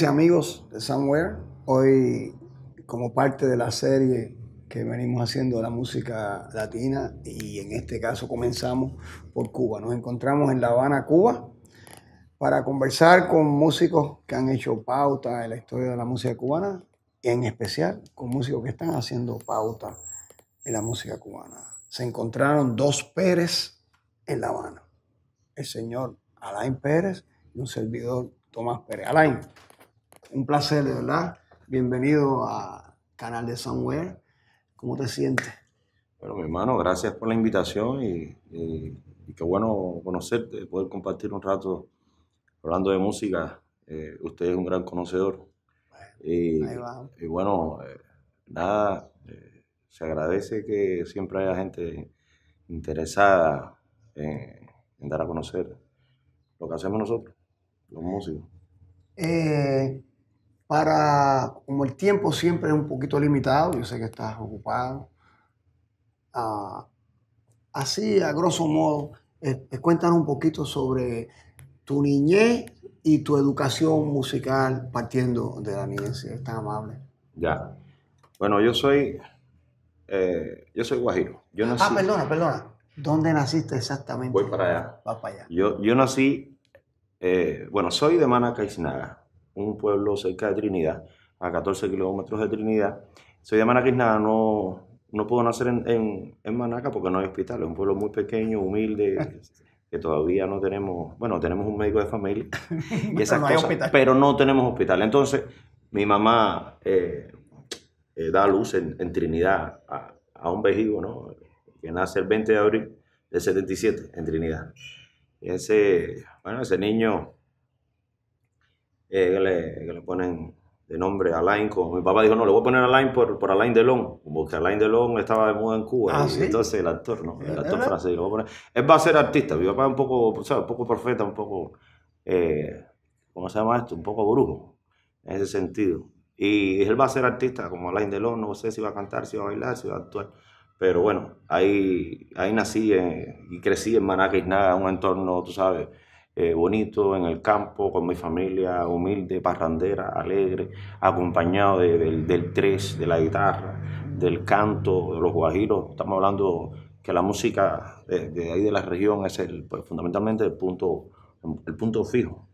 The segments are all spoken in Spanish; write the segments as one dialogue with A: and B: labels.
A: amigas amigos de Somewhere, hoy como parte de la serie que venimos haciendo de la música latina y en este caso comenzamos por Cuba. Nos encontramos en La Habana, Cuba, para conversar con músicos que han hecho pauta en la historia de la música cubana, y en especial con músicos que están haciendo pauta en la música cubana. Se encontraron dos Pérez en La Habana, el señor Alain Pérez y un servidor Tomás Pérez. Alain, un placer, de verdad. Bienvenido a Canal de Somewhere. ¿Cómo te sientes?
B: Bueno, mi hermano, gracias por la invitación y, qué bueno conocerte, poder compartir un rato hablando de música. Eh, usted es un gran conocedor. y, bueno, eh, nada, eh, se agradece que siempre haya gente interesada en, dar a conocer lo que hacemos nosotros, los músicos.
A: Eh, para, como el tiempo siempre es un poquito limitado, yo sé que estás ocupado, ah, así a grosso modo, eh, eh, cuéntanos un poquito sobre tu niñez y tu educación musical partiendo de la niñez, si tan amable.
B: Ya. Bueno, yo soy, eh, yo soy guajiro. Ah, perdona,
A: perdona. ¿Dónde naciste exactamente? Voy para allá. Va para allá.
B: Yo, nací, eh, bueno, soy de Sinaga un pueblo cerca de Trinidad, a 14 kilómetros de Trinidad. Soy de nada no, no puedo nacer en, en, Manaca porque no hay hospital, es un pueblo muy pequeño, humilde, que todavía no tenemos, bueno, tenemos un médico de familia y pero, no tenemos hospital. Entonces, mi mamá eh, eh, da luz en, Trinidad a, a, un vejigo, ¿no? Que nace el 20 de abril del 77 en Trinidad. Y ese, bueno, ese niño eh, le, que le, ponen de nombre Alain. Como mi papá dijo, no, le voy a poner Alain por, por Alain Delon, porque Alain Delon estaba de moda en Cuba. Ah, entonces el actor, El actor ah. francés. Él va a ser artista. Mi papá es un poco, Un poco profeta, un poco, eh, ¿cómo se llama esto? Un poco brujo, en ese sentido. Y él va a ser artista como Alain Delon, no sé si va a cantar, si va a bailar, si va a actuar. Pero bueno, ahí, ahí nací eh, y crecí en y nada, un entorno, tú sabes, eh, bonito en el campo, con mi familia humilde, parrandera, alegre, acompañado del, tres, de la guitarra, del canto, de los guajiros. Estamos hablando que la música de, ahí de la región es el, pues, fundamentalmente el punto, el punto fijo,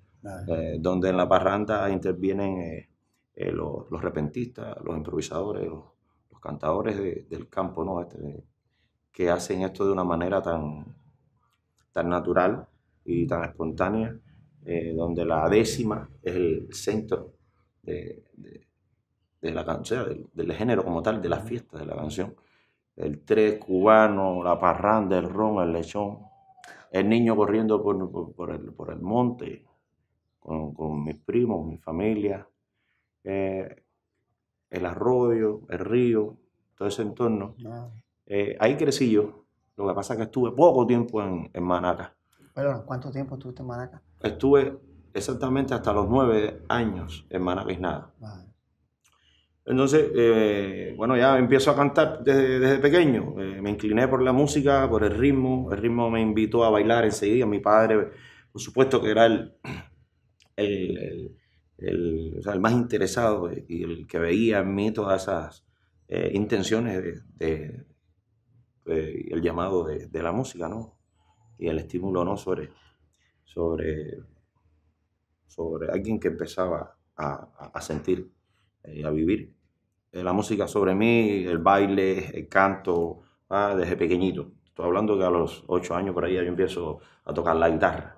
B: eh, donde en la parranda intervienen eh, los, repentistas, los improvisadores, los, cantadores del campo, este, que hacen esto de una manera tan, tan natural y tan espontánea, eh, donde la décima es el centro de, la canción, del, género como tal, de la fiesta de la canción. El tres cubano, la parranda, el ron, el lechón, el niño corriendo por, el, monte, con, mis primos, mi familia, eh, el arroyo, el río, todo ese entorno. Eh, ahí crecí yo. Lo que pasa es que estuve poco tiempo en, en
A: ¿cuánto tiempo estuviste en Manacá?
B: Estuve exactamente hasta los nueve años en Managua. Vale. Entonces, eh, bueno, ya empiezo a cantar desde, pequeño. Eh, me incliné por la música, por el ritmo. El ritmo me invitó a bailar enseguida. Mi padre, por supuesto que era el, el, el, más interesado y el que veía en mí todas esas eh, intenciones de, el llamado de, de la música, ¿no? y el estímulo no sobre, sobre, sobre alguien que empezaba a, a sentir, eh, a vivir. Eh, la música sobre mí, el baile, el canto, ah, desde pequeñito. Estoy hablando que a los ocho años por ahí yo empiezo a tocar la guitarra.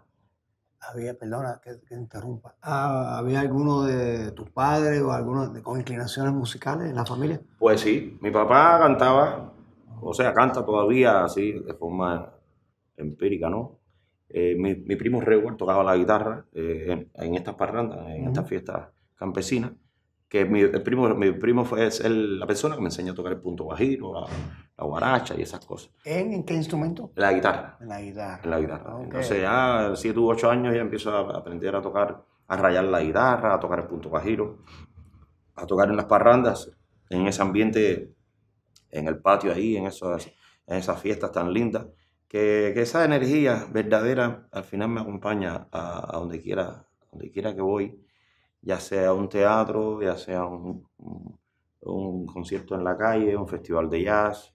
A: Había, perdona que, interrumpa, ah, ¿había alguno de tus padres o alguno con inclinaciones musicales en la familia?
B: Pues sí, mi papá cantaba, o sea, canta todavía así, de forma empírica, ¿no? Eh, mi, primo Rewell tocaba la guitarra eh, en, estas parrandas, en estas fiestas campesinas, que mi el primo, mi primo fue es la persona que me enseñó a tocar el punto bajiro, la, la guaracha y esas cosas.
A: ¿En, qué instrumento? La guitarra. La guitarra. En la guitarra. Entonces
B: ya, ah, si u ocho años, ya empiezo a aprender a tocar, a rayar la guitarra, a tocar el punto bajiro, a tocar en las parrandas, en ese ambiente, en el patio ahí, en en esas fiestas tan lindas que, esa energía verdadera al final me acompaña a, donde quiera, donde quiera que voy, ya sea un teatro, ya sea un, un, concierto en la calle, un festival de jazz,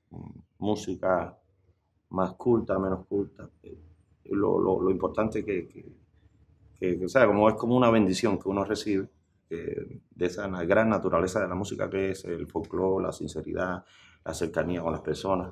B: música más culta, menos culta. Lo, importante es que, como es como una bendición que uno recibe eh, de esa gran naturaleza de la música que es el folclore, la sinceridad, la cercanía con las personas.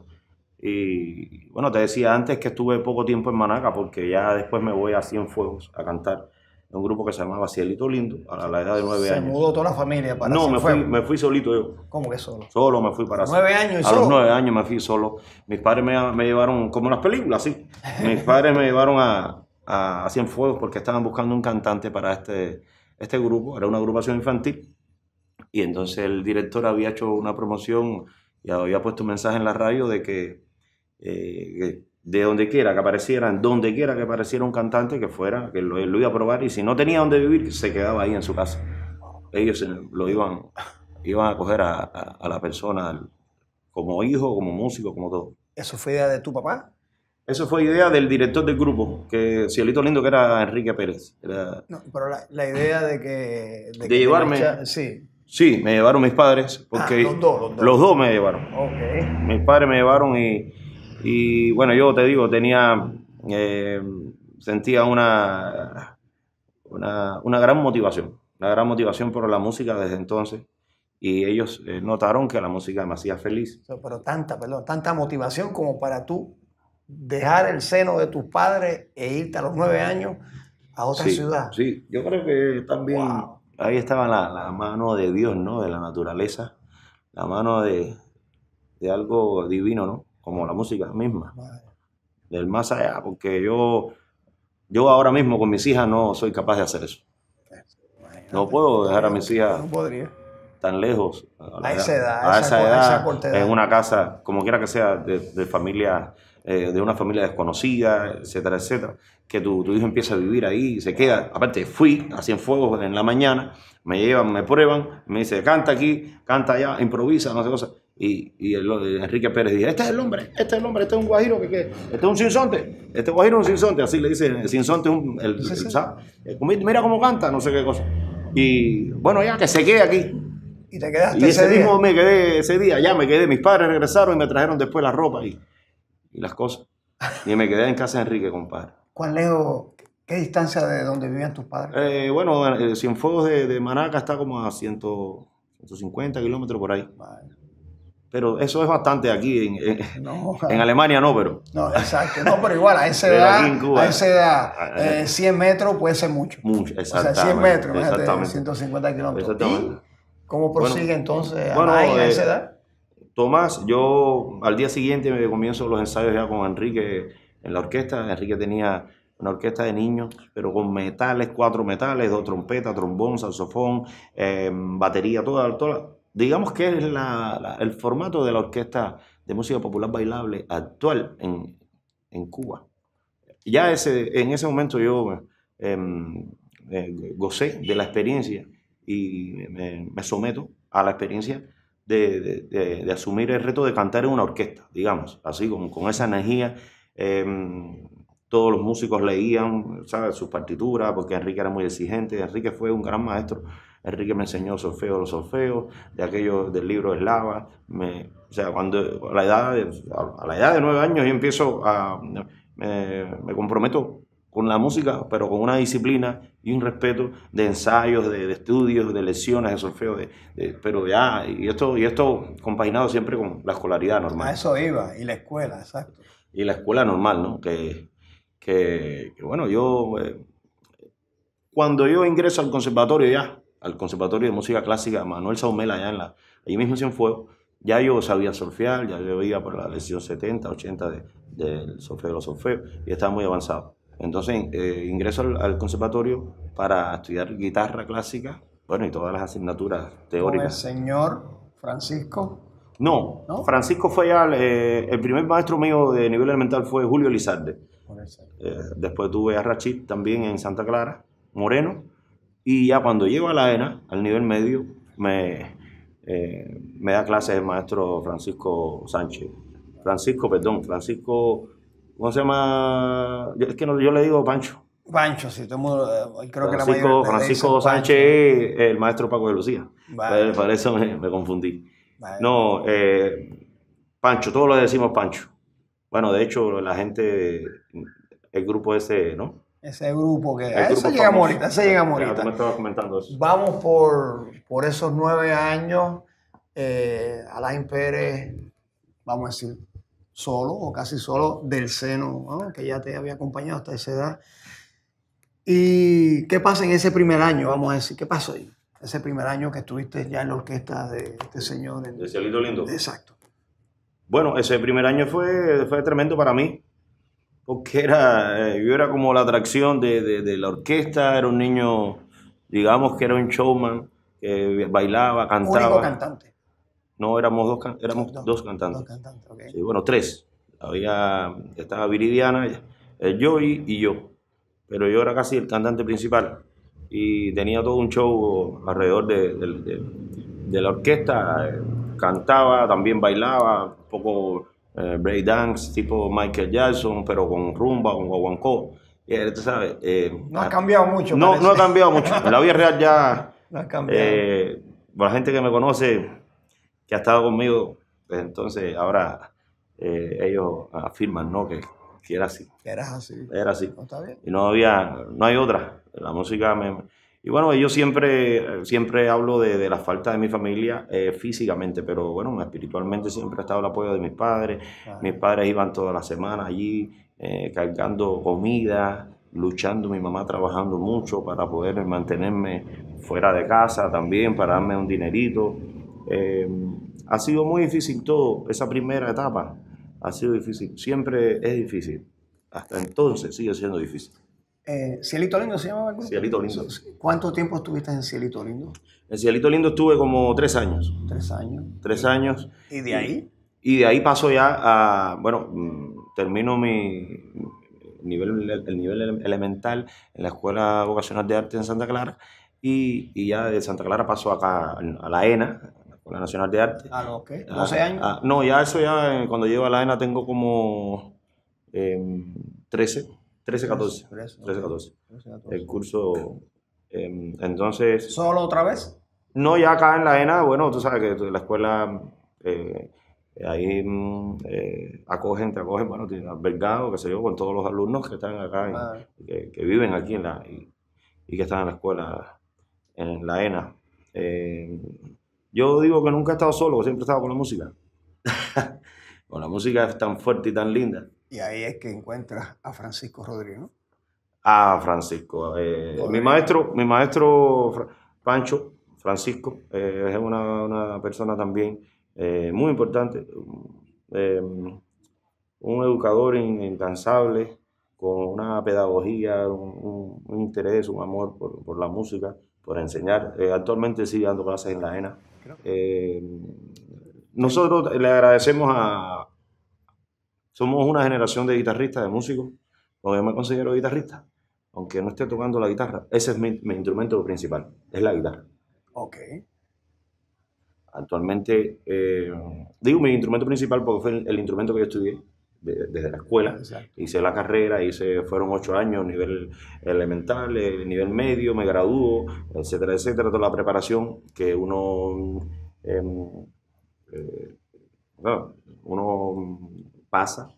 B: Y bueno, te decía antes que estuve poco tiempo en Manaca porque ya después me voy a Cienfuegos a cantar en un grupo que se llamaba Cielito Lindo a la edad de nueve años. ¿Se
A: mudó toda la familia para No, me fui, me
B: fui solito yo. ¿Cómo que solo? Solo me fui para ¿Nueve años y A los nueve años me fui solo. Mis padres me, llevaron, como en las películas, sí. Mis padres me llevaron a, a, a Cienfuegos porque estaban buscando un cantante para este, este grupo. Era una agrupación infantil. Y entonces el director había hecho una promoción y había puesto un mensaje en la radio de que eh, de donde quiera que aparecieran, donde quiera que apareciera un cantante que fuera, que lo, iba a probar y si no tenía donde vivir, se quedaba ahí en su casa. Ellos lo iban, iban a coger a, la persona como hijo, como músico, como todo.
A: ¿Eso fue idea de tu papá?
B: Eso fue idea del director del grupo, que Cielito Lindo, que era Enrique Pérez. No,
A: pero la, idea de que... De, llevarme... sí.
B: Sí, me llevaron mis padres. Ah, porque los, dos, los, dos, los dos. me llevaron. Mis padres me llevaron y y bueno, yo te digo, tenía, eh, sentía una, una, gran motivación, una gran motivación por la música desde entonces. Y ellos eh, notaron que la música me hacía feliz.
A: Pero, tanta, perdón, tanta motivación como para tú dejar el seno de tus padres e irte a los nueve años
B: a otra ciudad. Sí, yo creo que también ahí estaba la, mano de Dios, ¿no? De la naturaleza, la mano de, de algo divino, ¿no? como la música misma, del más allá, porque yo, yo ahora mismo con mis hijas no soy capaz de hacer eso. no puedo dejar a mis hijas tan lejos. A, esa edad, en una casa, como quiera que sea, de, familia eh, de una familia desconocida, etcétera, etcétera, que tu, hijo empieza a vivir ahí, se queda, aparte fui a fuego en la mañana, me llevan, me prueban, me dice, canta aquí, canta allá, improvisa, no sé cosas. Y, y Enrique Pérez dice, este es el hombre, este es el hombre, este es un guajiro, que, este es un sinsonte, este guajiro es un sinsonte, así le dicen, sinsonte es un, eh, mira cómo canta, no sé qué cosa. Y bueno, ya que se quede aquí. Y te quedaste Y ese, mismo me quedé ese día, ya me quedé, mis padres regresaron y me trajeron después la ropa y, y las cosas. Y me quedé en casa de Enrique, compadre.
A: ¿Cuán lejos ¿Qué distancia de donde vivían
B: tus padres? Eh, bueno, eh, Cienfuegos de, de, Manaca está como a 150 kilómetros por ahí. Vale pero eso es bastante aquí en, Alemania no, pero...
A: No, exacto, no, pero igual a esa edad, a esa edad 100 ah, ah, eh, metros puede ser mucho.
B: Mucho, exactamente. O sea, 100 metros, exactamente.
A: 150 kilómetros. ¿Cómo prosigue entonces a eh, esa edad?
B: Tomás, yo al día siguiente me comienzo los ensayos ya con Enrique en la orquesta. Enrique tenía una orquesta de niños, pero con metales, cuatro metales, dos trompetas, trombón, saxofón, eh, batería, toda, toda, digamos que es el formato de la orquesta de música popular bailable actual en, Cuba. Ya ese, en ese momento yo em, eh, gocé de la experiencia y me, someto a la experiencia de, asumir el reto de cantar en una orquesta, digamos, así con, con esa energía. Em, todos los músicos leían ¿sabes? sus partituras porque Enrique era muy exigente, Enrique fue un gran maestro Enrique me enseñó solfeo, los solfeos, de aquello del libro Eslava. Me, o sea, cuando a la edad de, a la edad de nueve años yo empiezo a... me comprometo con la música, pero con una disciplina y un respeto de ensayos, de, estudios, de lecciones, de solfeo, pero ya, y esto, y esto compaginado siempre con la escolaridad normal.
A: A eso iba, y la escuela, exacto.
B: Y la escuela normal, ¿no? Que, que, bueno, yo, eh, cuando yo ingreso al conservatorio ya, al Conservatorio de Música Clásica Manuel Saumela, allá en la, Allí mismo en fuego. ya yo sabía surfear, ya yo iba por la lección 70, 80 del de, de los solfeos, y estaba muy avanzado. Entonces eh, ingreso al, conservatorio para estudiar guitarra clásica, bueno, y todas las asignaturas teóricas.
A: ¿Con el señor Francisco?
B: No, Francisco fue al, eh, el primer maestro mío de nivel elemental fue Julio Lizarde. Eh, después tuve a Rachid también en Santa Clara, Moreno, y ya cuando llego a la ENA, al nivel medio, me, eh, me da clases el maestro Francisco Sánchez. Francisco, perdón, Francisco, ¿cómo se llama? es que yo le digo Pancho. Pancho, sí, todo el eh, creo que la Francisco Sánchez, es el maestro Paco de Lucía. Para eso me, confundí. No, eh, Pancho, todos lo decimos Pancho. Bueno, de hecho, la gente, el grupo ese, ¿no?
A: Ese grupo que... A llega morita,
B: ese llega morita. estaba comentando eso.
A: Vamos por, esos nueve años. Eh, Alain Pérez, vamos a decir, solo o casi solo del seno, que ya te había acompañado hasta esa edad. ¿Y qué pasa en ese primer año? Vamos a decir, ¿qué pasó ahí? Ese primer año que estuviste ya en la orquesta de
B: este señor. de Cielito Lindo. Exacto. Bueno, ese primer año fue, fue tremendo para mí porque era, eh, yo era como la atracción de, la orquesta, era un niño, digamos que era un showman, que bailaba, cantaba. Único cantante. No, éramos dos, éramos dos, cantantes. Dos cantantes okay. sí, bueno, tres. Había, estaba Viridiana, eh, Joey y, yo. Pero yo era casi el cantante principal. Y tenía todo un show alrededor de, de la orquesta. Eh, cantaba, también bailaba, un poco eh, breakdance tipo Michael Jackson, pero con rumba, con guaguancó. Eh, ¿Tú eh, no ha
A: cambiado mucho. No, no ha
B: cambiado mucho. En la vida real ya. No ha cambiado. Eh, la gente que me conoce, que ha estado conmigo, pues entonces ahora ellos afirman ¿no? que, que era así. Era así. Era así. No, está bien. Y no había, no hay otra. La música me, y bueno, yo siempre, siempre hablo de, la falta de mi familia eh, físicamente, pero bueno, espiritualmente siempre ha estado el apoyo de mis padres. Mis padres iban todas las semanas allí eh, cargando comida, luchando, mi mamá trabajando mucho para poder mantenerme fuera de casa también, para darme un dinerito. Eh, ha sido muy difícil todo, esa primera etapa ha sido difícil, siempre es difícil, hasta entonces sigue siendo difícil. Eh, ¿Cielito Lindo se llama? Cielito Lindo.
A: ¿Cuánto tiempo estuviste en Cielito Lindo?
B: En Cielito Lindo estuve como tres años. Tres años. Tres años. ¿Y de ahí? Y de ahí paso ya a, bueno, mm, termino mi nivel, el nivel elemental en la Escuela Vocacional de Arte en Santa Clara y, ya de Santa Clara paso acá a la ENA, la Escuela Nacional de Arte. Ah, no, ¿qué? ¿12 años? Ah, no, ya eso ya, eh, cuando llego a la ENA tengo como eh, em, 13. 13, 14. 13, 14. El curso. Em, entonces. ¿Solo otra vez? No, ya acá en la ENA, bueno, tú sabes que la escuela. Eh, ahí em, eh, acogen, te acogen, bueno, tiene albergado, qué sé yo, con todos los alumnos que están acá, y que, viven aquí en la, y, que están en la escuela, en la ENA. Em, yo digo que nunca he estado solo, siempre he estado con la música. con la música es tan fuerte y tan linda.
A: Y ahí es que encuentras a Francisco Rodríguez, ¿no?
B: A Francisco. Eh, mi maestro, mi maestro Pancho, Francisco, eh, es una, persona también eh, muy importante, un educador incansable, con una pedagogía, un, interés, un amor por, por, la música, por enseñar. actualmente sigue dando clases en la ENA. nosotros le agradecemos a, somos una generación de guitarristas, de músicos, porque yo me considero guitarrista, aunque no esté tocando la guitarra. Ese es mi, instrumento principal, es la guitarra. Ok. Actualmente, eh, digo mi instrumento principal porque fue el, instrumento que yo estudié desde la escuela. Hice la carrera, hice, fueron ocho años, nivel elemental, eh, nivel medio, me graduó, etcétera, etcétera, toda la preparación que uno, em, eh, uno pasa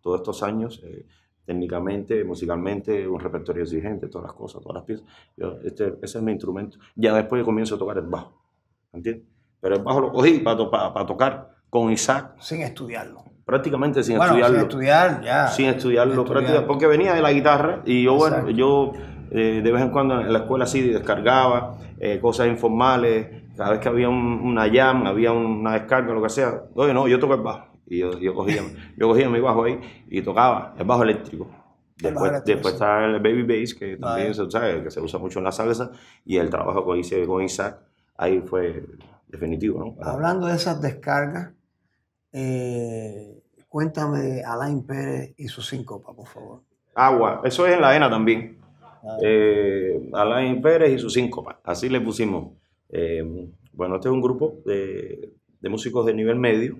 B: todos estos años, eh, técnicamente, musicalmente, un repertorio exigente, todas las cosas, todas las piezas. Yo, este, ese es mi instrumento. Ya después comienzo a tocar el bajo, ¿entiendes? Pero el bajo lo cogí para, tocar con Isaac.
A: Sin estudiarlo
B: prácticamente sin estudiarlo. Sin estudiar, ya. Sin estudiarlo, prácticamente, porque venía de la guitarra y yo, bueno, yo eh, de vez en cuando en la escuela sí descargaba eh, cosas informales, cada vez que había una jam, había una descarga, lo que sea. Oye, no, yo toco el bajo. Y yo, cogía, yo mi bajo ahí y tocaba el bajo eléctrico. Después, después está el baby bass, que también se, que se usa mucho en la salsa, y el trabajo que hice con Isaac ahí fue definitivo.
A: Hablando de esas descargas, eh, cuéntame Alain Pérez y su síncopa, por favor.
B: Agua, eso es en la arena también. Ah. Eh, Alain Pérez y su síncopa, así le pusimos. Eh, bueno, este es un grupo de músicos de nivel medio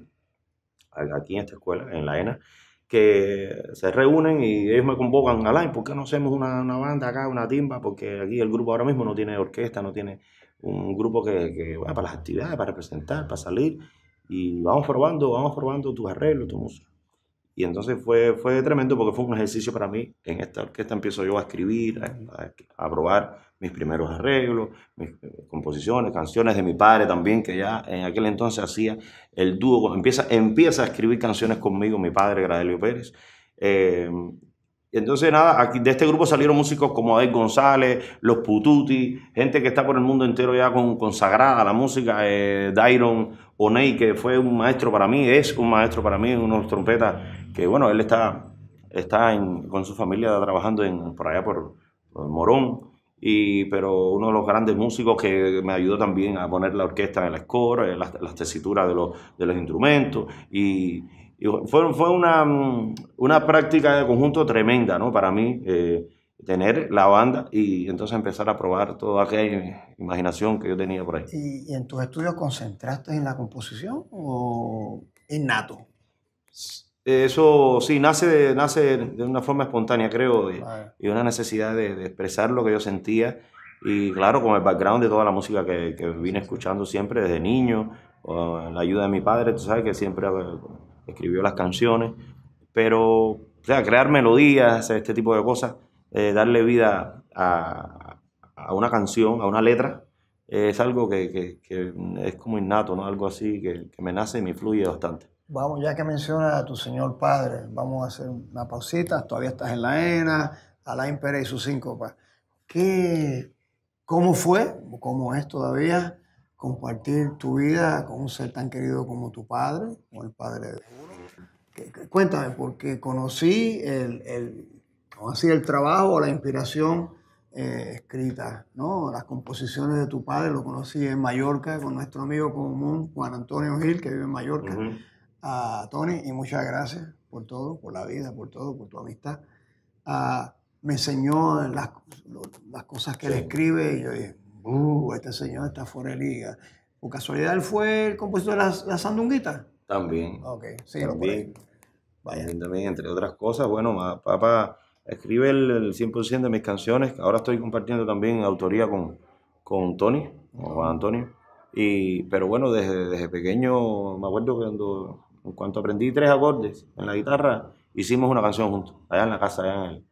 B: aquí en esta escuela, en la ENA, que se reúnen y ellos me convocan, online ¿por qué no hacemos una, una banda acá, una timba? Porque aquí el grupo ahora mismo no tiene orquesta, no tiene un grupo que, que para las actividades, para presentar, para salir, y vamos probando, vamos probando tus arreglos, tu música. Y entonces fue, fue tremendo porque fue un ejercicio para mí. En esta orquesta empiezo yo a escribir, a probar mis primeros arreglos, mis eh, composiciones, canciones de mi padre también, que ya en aquel entonces hacía el dúo, empieza, empieza a escribir canciones conmigo, mi padre Gradelio Pérez. Em, entonces, nada, aquí, de este grupo salieron músicos como Adel González, Los Pututi, gente que está por el mundo entero ya consagrada a la música, eh, Dairon Oney, que fue un maestro para mí, es un maestro para mí, unos trompetas, que bueno, él está, está con su familia trabajando por allá por Morón pero uno de los grandes músicos que me ayudó también a poner la orquesta en el score, eh, las, las tesituras de los, instrumentos y, fue, mm, una, práctica de conjunto tremenda para mí eh, tener la banda y entonces empezar a probar toda aquella imaginación que yo tenía por ahí.
A: ¿Y, y en tus estudios concentraste en la composición o en nato?
B: Eh, eso sí, nace de, nace de una forma espontánea, creo, ah. y, una necesidad de, expresar lo que yo sentía. Y claro, con el background de toda la música que, que vine escuchando siempre desde niño, o la ayuda de mi padre, tú sabes, que siempre escribió las canciones. Pero, sea, crear melodías, este tipo de cosas, eh, darle vida a, una canción, a una letra, es algo que, es como innato, Algo así que, que me nace y me influye bastante.
A: Vamos, ya que menciona a tu señor padre, vamos a hacer una pausita. Todavía estás en la ENA, la Pérez y sus síncopa. ¿Qué, ¿Cómo fue, cómo es todavía, compartir tu vida con un ser tan querido como tu padre, o el padre de uno? Cuéntame, porque conocí el, el, así el trabajo, la inspiración eh, escrita, ¿no? las composiciones de tu padre, lo conocí en Mallorca con nuestro amigo común, Juan Antonio Gil, que vive en Mallorca a Tony, y muchas gracias por todo, por la vida, por todo, por tu amistad. Ah, me enseñó las, las cosas que él escribe y yo dije, uh, este señor está fuera de liga. ¿Por casualidad él fue el compositor de la Sandunguita
B: También. Ok, sí, también. Vaya. También, entre otras cosas, bueno, papá escribe el, 100% de mis canciones. Ahora estoy compartiendo también autoría con, con Tony, con Juan Antonio. Y, pero bueno, desde, desde pequeño, me acuerdo cuando en cuanto aprendí tres acordes en la guitarra, hicimos una canción juntos, allá en la casa, allá en el,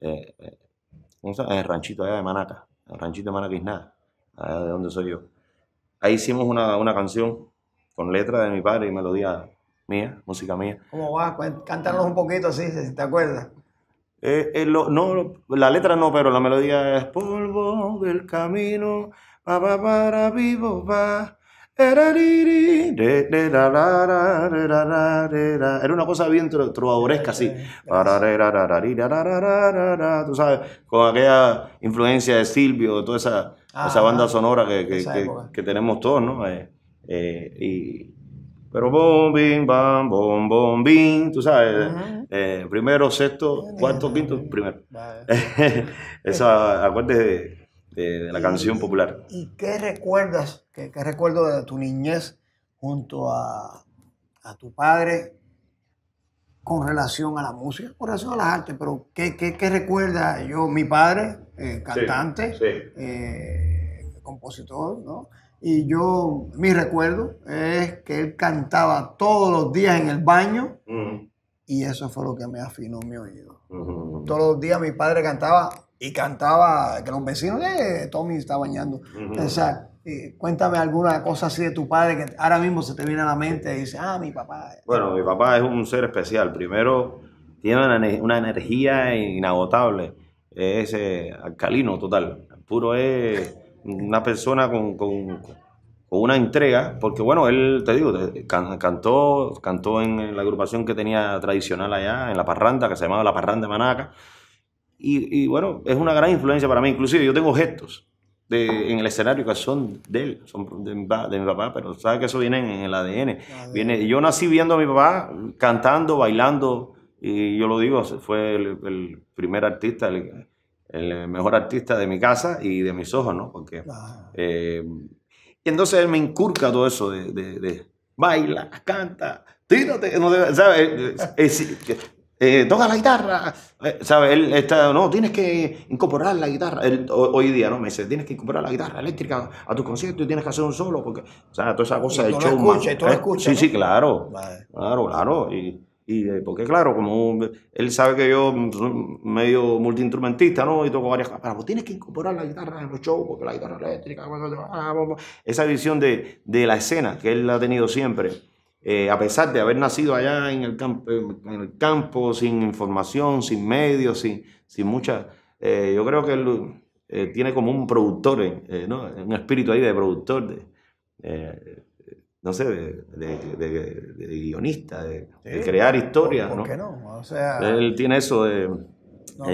B: eh, eh, el ranchito allá de Manaca, el ranchito de Manaca allá de donde soy yo. Ahí hicimos una, una canción con letra de mi padre y melodía mía, música mía.
A: ¿Cómo va? Cántanos un poquito, así, si te acuerdas.
B: Eh, eh no, la letra no, pero la melodía es polvo del camino, va va para vivo va, era una cosa bien trovadoresca, así. Tú con aquella influencia de Silvio, de toda esa, esa banda sonora que, tenemos todos, ¿no? Eh, eh, y, pero bim, bam, bom, tú sabes, eh, primero, sexto, cuarto, quinto, primero. Esa, acuérdate de este, de, la canción popular.
A: ¿Y qué recuerdas, qué, recuerdo de tu niñez junto a, tu padre con relación a la música, por eso a las artes? Pero ¿qué, qué, Yo, mi padre, eh, cantante, eh, compositor, ¿no? Y yo, mi recuerdo es que él cantaba todos los días en el baño. Y eso fue lo que me afinó mi oído. Todos los días mi padre cantaba y cantaba que los vecinos, eh, Tommy está bañando. O sea, eh, cuéntame alguna cosa así de tu padre que ahora mismo se te viene a la mente y dices, ah, mi papá.
B: Bueno, mi papá es un ser especial. Primero, tiene una, energía inagotable. Es eh, alcalino total. Puro es una persona con, con, una entrega, porque bueno, él, te digo, cantó, cantó en la agrupación que tenía tradicional allá, en La Parranda, que se llamaba La Parranda de Manaca y, bueno, es una gran influencia para mí. Inclusive yo tengo gestos de, en el escenario que son de él, son de mi, papá, pero sabes que eso viene en, el ADN. Viene, yo nací viendo a mi papá cantando, bailando, y yo lo digo, fue el, primer artista, el, mejor artista de mi casa y de mis ojos, ¿no? Porque... Eh, y entonces él me inculca todo eso de, baila, canta, tírate. No, ¿sabes? eh, toca la guitarra, eh, ¿sabes? Él está, no, tienes que incorporar la guitarra. hoy día, ¿no? Me dice, tienes que incorporar la guitarra eléctrica a tus conciertos y tienes que hacer un solo, porque, o sea, toda esa cosa de ¿eh? sí, sí, claro. Claro, claro. Y, eh, porque, claro, como él sabe que yo mm, soy medio multiinstrumentista, ¿no? Y toco varias cosas. Pero tienes que incorporar la guitarra en los shows, porque la guitarra eléctrica. Esa visión de, de la escena que él ha tenido siempre eh, a pesar de haber nacido allá en el, campo, eh, en el campo, sin información, sin medios, sin, sin mucha... Eh, yo creo que él tiene como un productor, ¿no? un espíritu ahí de productor, de, no sé, de, guionista, de, crear historias. ¿por, qué ¿no? él tiene eso de,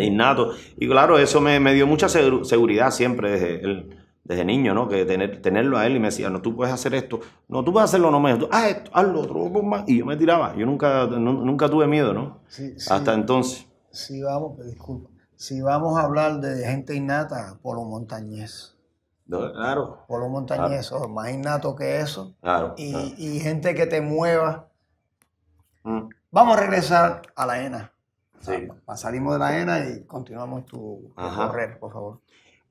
B: innato. Y claro, eso me, me dio mucha seguridad siempre. Desde él, desde niño, ¿no? Que tener, tenerlo a él y me decía, no, tú puedes hacer esto, no, tú puedes hacerlo, no me, ah, esto, hazlo otro, y yo me tiraba, yo nunca, nunca tuve miedo, ¿no? Sí, sí, Hasta entonces.
A: sí, vamos, pues, disculpa, si vamos a hablar de gente innata, Polo Montañés.
B: montañeses. claro.
A: Polo Montañés, más innato que eso. Claro. Y, gente que te mueva. Mm. Vamos a regresar a la ENA. Sí. salimos de la ENA y continuamos tu, tu correr, por favor.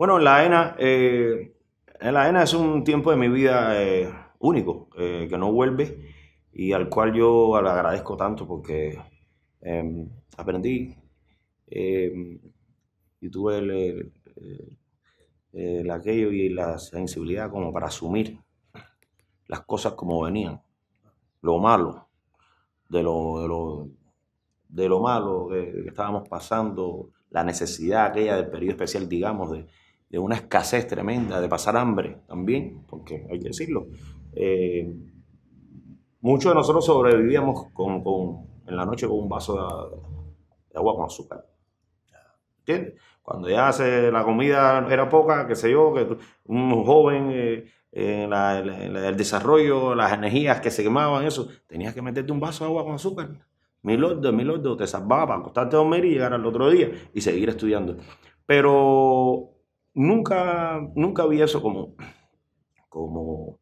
B: Bueno, en la ENA, eh, la es un tiempo de mi vida eh, único, eh, que no vuelve y al cual yo le agradezco tanto porque em, aprendí em, y tuve aquello y la sensibilidad como para asumir las cosas como venían, lo malo, de lo, de lo, malo que, que estábamos pasando, la necesidad aquella del periodo especial, digamos, de, de una escasez tremenda, de pasar hambre también, porque hay que decirlo. Eh, muchos de nosotros sobrevivíamos con, en la noche con un vaso de, agua con azúcar. ¿Entiendes? Cuando ya la comida era poca, que sé yo, que un joven eh, en, el desarrollo, las energías que se quemaban, eso, tenías que meterte un vaso de agua con azúcar. Milordo, Milordo te salvaba para acostarte a dormir y llegar al otro día y seguir estudiando. Pero nunca, nunca vi eso como, como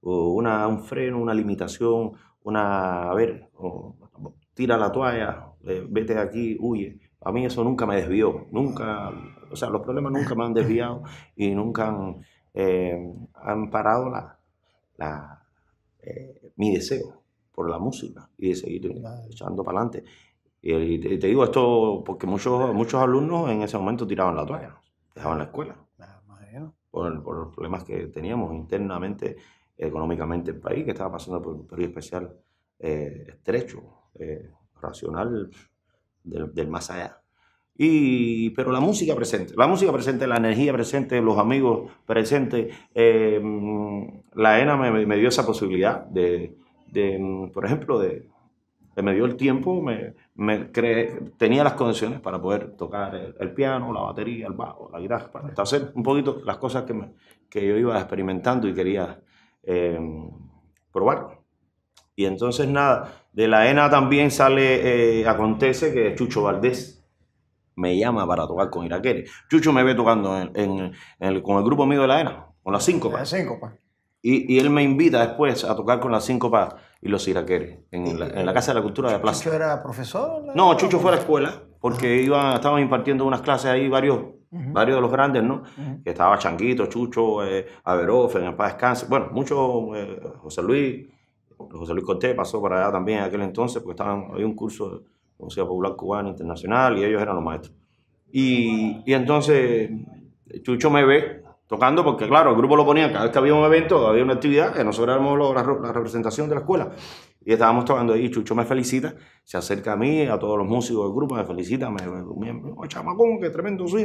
B: una, un freno, una limitación, una, a ver, tira la toalla, vete aquí, huye. A mí eso nunca me desvió, nunca, o sea, los problemas nunca me han desviado y nunca han, eh, parado la, la eh, mi deseo por la música y de seguir echando para adelante. Y, y te digo esto porque muchos, muchos alumnos en ese momento tiraban la toalla dejaban la escuela. Ah, por, los problemas que teníamos internamente, económicamente el país, que estaba pasando por un periodo especial eh, estrecho, eh, racional, del, más allá. Y, pero la música presente, la música presente, la energía presente, los amigos presentes, eh, la ENA me, dio esa posibilidad de, por ejemplo, de, de, me dio el tiempo, me, me tenía las condiciones para poder tocar el, piano, la batería, el bajo, la guitarra, para hacer un poquito las cosas que, que yo iba experimentando y quería eh, probar. Y entonces nada, de la ENA también sale, eh, acontece que Chucho Valdés me llama para tocar con Iraquere. Chucho me ve tocando con el grupo mío de la ENA, con las cinco. Las cinco, pa. Y, él me invita después a tocar con las pas y los iraqueres en la, Casa de la Cultura de Plaza.
A: ¿Chucho era profesor?
B: No, Chucho fue a la escuela porque iba, estaban impartiendo unas clases ahí varios, varios de los grandes, ¿no? Que Estaba Changuito, Chucho, eh, Averoff, en el Paz Descanse. Bueno, mucho eh, José Luis, José Luis Cortés pasó para allá también en aquel entonces porque estaban, había un curso de Universidad Popular Cubana Internacional y ellos eran los maestros. Y, y entonces Chucho me ve tocando, porque claro, el grupo lo ponía cada vez que había un evento, había una actividad, que nosotros éramos la, representación de la escuela. Y estábamos tocando ahí, Chucho me felicita, se acerca a mí, a todos los músicos del grupo, me felicita, me dice, oh, chamacón, qué tremendo soy.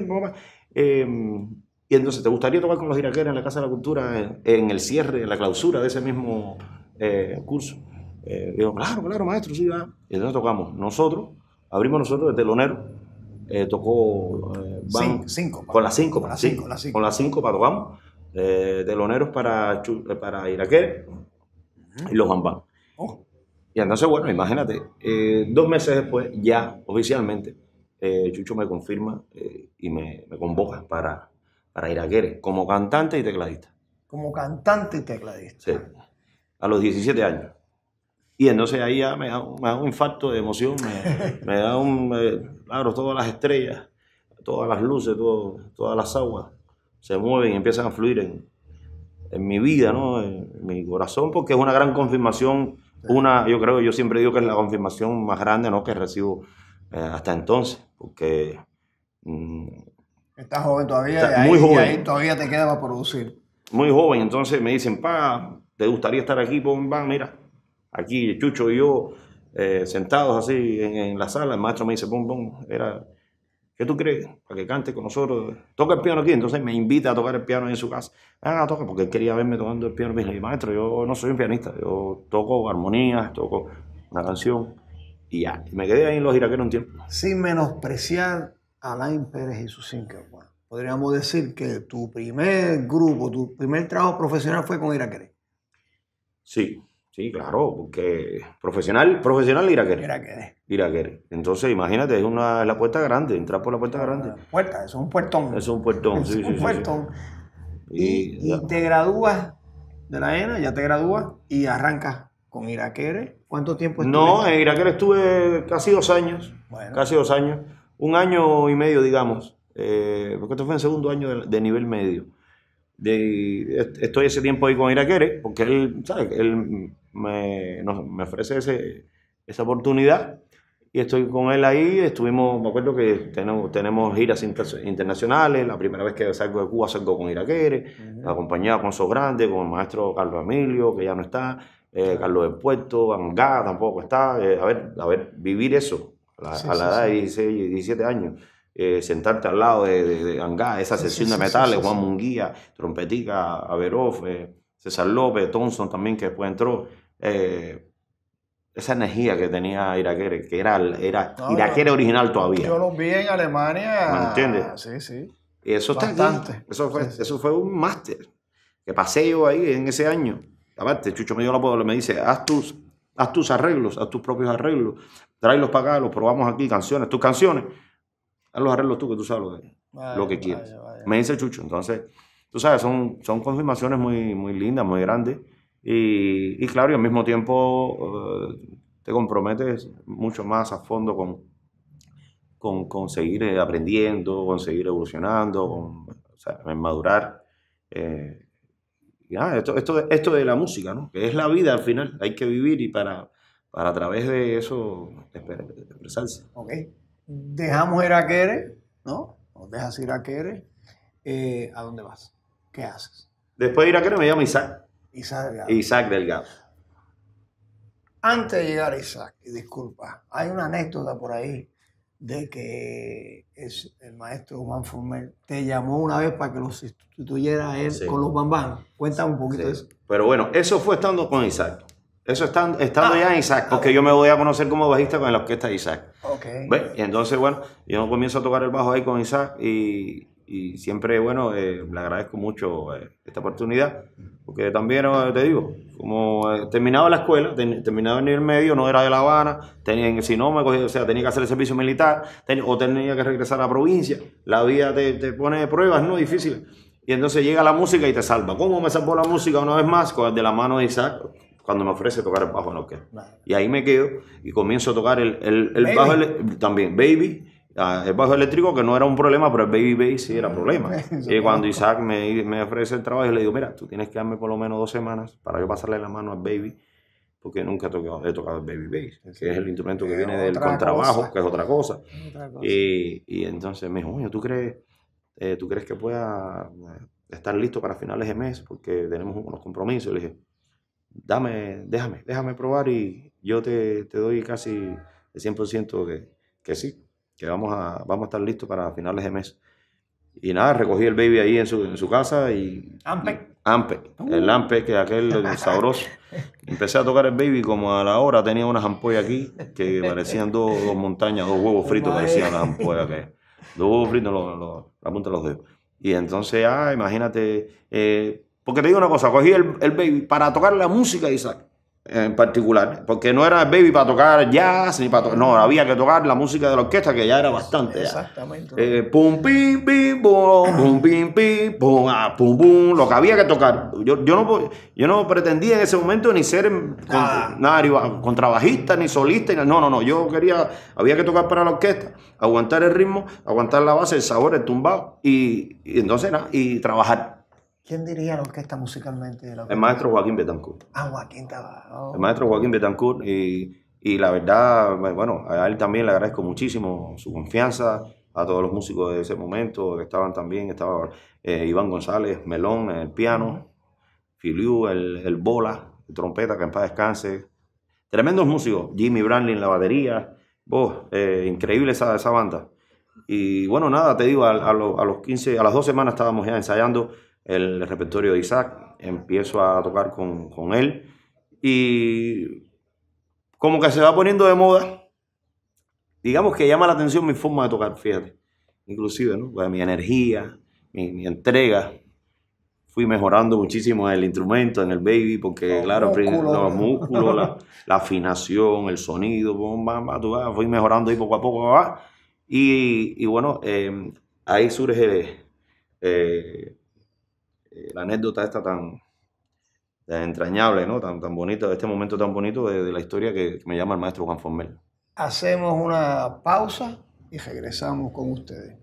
B: Eh, em, y entonces, ¿te gustaría tocar con los iraqueros en la Casa de la Cultura en, el cierre, en la clausura de ese mismo eh, curso? Eh, digo, claro, claro, maestro, sí, va. Y entonces tocamos nosotros, abrimos nosotros de telonero, eh, tocó eh, con las cinco, con la cinco, con las cinco, para tocamos eh, para para y los van oh. Y entonces bueno, imagínate, eh, dos meses después ya oficialmente Chucho me confirma y me, convoca para para como cantante y tecladista.
A: Como cantante y tecladista.
B: Sí. A los 17 años. Y entonces ahí ya me da, un infarto de emoción, me, da un, claro, todas las estrellas, todas las luces, todas las aguas se mueven y empiezan a fluir en, mi vida, ¿no? En, mi corazón, porque es una gran confirmación, una, yo creo, que yo siempre digo que es la confirmación más grande, ¿no? Que recibo eh, hasta entonces, porque... Mm,
A: Estás joven todavía, ahí, muy joven. todavía te queda para producir.
B: Muy joven, entonces me dicen, pa, ¿te gustaría estar aquí? Pues, mira, aquí Chucho y yo, eh, sentados así en, la sala, el maestro me dice, bum, bum, era, ¿qué tú crees? Para que cante con nosotros. Toca el piano aquí, entonces me invita a tocar el piano en su casa. Ah, toca, porque él quería verme tocando el piano. Me dice, maestro, yo no soy un pianista, yo toco armonías, toco una canción. Y ya, me quedé ahí en los iraqueros un tiempo.
A: Sin menospreciar a Alain Pérez y sus cinco, podríamos decir que tu primer grupo, tu primer trabajo profesional fue con iraqueros.
B: Sí, Sí, claro, porque profesional, profesional iraquere. Iraquere. Iraquere. Entonces, imagínate, es una la puerta grande, entrar por la puerta grande. Puerta, es un puertón. Es un puertón, es sí, un sí, puertón. Sí, Y, y, te gradúas de la ENA, ya te gradúas y
A: arrancas con Iraquere.
B: ¿Cuánto tiempo estuviste? No, en Iraquere
A: estuve casi dos años. Bueno.
B: Casi dos años. Un año y medio, digamos. Eh, porque esto fue en segundo año de, nivel medio. De, estoy ese tiempo ahí con Iraquere, porque él, ¿sabes? Él me, me ofrece ese, esa oportunidad y estoy con él ahí. Estuvimos, me acuerdo que tenemos, tenemos giras internacionales. La primera vez que salgo de Cuba salgo con Iraquere, acompañado con Sos Grande, con el maestro Carlos Emilio, que ya no está, eh, Carlos del Puerto, Angá tampoco está. Eh, a, ver, a ver, vivir eso a la, edad de 16, 17 años. Eh, sentarte al lado de, de, Angá, esa sesión de metales, Juan Munguía, Trompetica, Averof, César López, Thompson también que después entró. Eh, esa energía que tenía Irakere, que era, era Irakere original todavía. Yo los vi en Alemania. ¿Me entiendes? Sí, sí. eso Eso fue, un máster que pasé yo ahí en ese año. Aparte, Chucho me dio la me dice, haz tus, haz tus arreglos, haz tus propios arreglos, tráelos para acá, los probamos aquí, canciones, tus canciones, haz los arreglos tú, que tú sabes lo que, quieres. Me dice Chucho, entonces, tú sabes, son, son confirmaciones muy, muy lindas, muy grandes. Y, claro, y al mismo tiempo eh, te comprometes mucho más a fondo con, con, con seguir eh, aprendiendo, con seguir evolucionando, con madurar. Eh, esto, esto, de la música, ¿no? que es la vida al final, hay que vivir y para, para a través de eso expresarse. Ok.
A: Dejamos ir a Kere, ¿no? O dejas ir a Kere. ¿A dónde vas? ¿Qué haces?
B: Después de ir a Kere me llamo Isaac.
A: Isaac Delgado. Antes de llegar a Isaac, disculpa, hay una anécdota por ahí de que es el maestro Juan Fumel te llamó una vez para que lo sustituyera él con los bambanos. Cuéntame un poquito de eso.
B: Pero bueno, eso fue estando con Isaac. Eso estando, ah. ya en Isaac, porque ah. yo me voy a conocer como bajista con la orquesta de Isaac. Ok. Y entonces, bueno, yo comienzo a tocar el bajo ahí con Isaac y y siempre, bueno, eh, le agradezco mucho eh, esta oportunidad, porque también, eh, te digo, como terminaba la escuela, terminado terminaba el nivel medio, no era de La Habana, tenía, si no me o sea, tenía que hacer el servicio militar, o tenía que regresar a la provincia, la vida te, te pone pruebas, ¿no? Difícil. Y entonces llega la música y te salva. ¿Cómo me salvó la música una vez más? de la mano de Isaac, cuando me ofrece tocar el bajo en la Y ahí me quedo y comienzo a tocar el, el, el bajo también, Baby Ah, el bajo eléctrico, que no era un problema, pero el baby bass sí era problema. y cuando Isaac me, me, ofrece el trabajo, yo le digo, mira, tú tienes que darme por lo menos dos semanas para yo pasarle la mano al baby, porque nunca he tocado, el baby bass, que es el instrumento que viene del con trabajo que es otra cosa. Y, entonces me dijo, oye, ¿tú crees, eh, ¿tú crees que pueda eh, estar listo para finales de mes? Porque tenemos unos compromisos. le dije, dame, déjame, déjame probar y yo te, doy casi el 100% que, que sí que vamos a, vamos a estar listos para finales de mes. Y nada, recogí el baby ahí en su, en su casa y... Ampe. Ampe. El uh. Ampe, que aquel sabroso. Empecé a tocar el baby como a la hora tenía unas ampollas aquí que parecían dos, montañas, dos huevos fritos parecían las ampollas Dos huevos fritos, lo, la punta de los dedos. Y entonces, ah, imagínate... Eh, porque te digo una cosa, cogí el, el baby para tocar la música de Isaac en particular, porque no era Baby para tocar jazz, ni para no, había que tocar la música de la orquesta, que ya era bastante. Exactamente. Eh, pum, pim, pim, pum, pum, pim, pim, ah, pum, pum, pum, lo que había que tocar. Yo, yo, no, yo no pretendía en ese momento ni ser ah. contrabajista, ni solista, no, no, no, yo quería, había que tocar para la orquesta, aguantar el ritmo, aguantar la base, el sabor, el tumbado, y, y entonces, nada, y trabajar.
A: ¿Quién diría la orquesta musicalmente? De la El maestro
B: Joaquín Betancourt.
A: Ah, Joaquín Tabajo.
B: El maestro Joaquín Betancourt. Y, y, la verdad, bueno, a él también le agradezco muchísimo su confianza, a todos los músicos de ese momento que estaban también. Estaba eh, Iván González, Melón, el piano, Filiu, el, el bola, el trompeta, que en paz descanse. Tremendos músicos. Jimmy Brantley en la batería. vos oh, eh, increíble esa, esa banda. Y bueno, nada, te digo, a, a, los, a los 15, a las dos semanas estábamos ya ensayando el repertorio de Isaac, empiezo a tocar con, él y como que se va poniendo de moda, digamos que llama la atención mi forma de tocar, fíjate, inclusive, ¿no? Pues mi energía, mi, entrega, fui mejorando muchísimo el instrumento, en el baby, porque claro, músculos. los la, afinación, el sonido, bomba, pues, fui mejorando ahí poco a poco. y, bueno, eh, ahí surge eh, eh, la anécdota está tan, entrañable, ¿no? tan, tan bonita, este momento tan bonito de, la historia que, me llama el maestro Juan Formel.
A: Hacemos una pausa y regresamos con ustedes.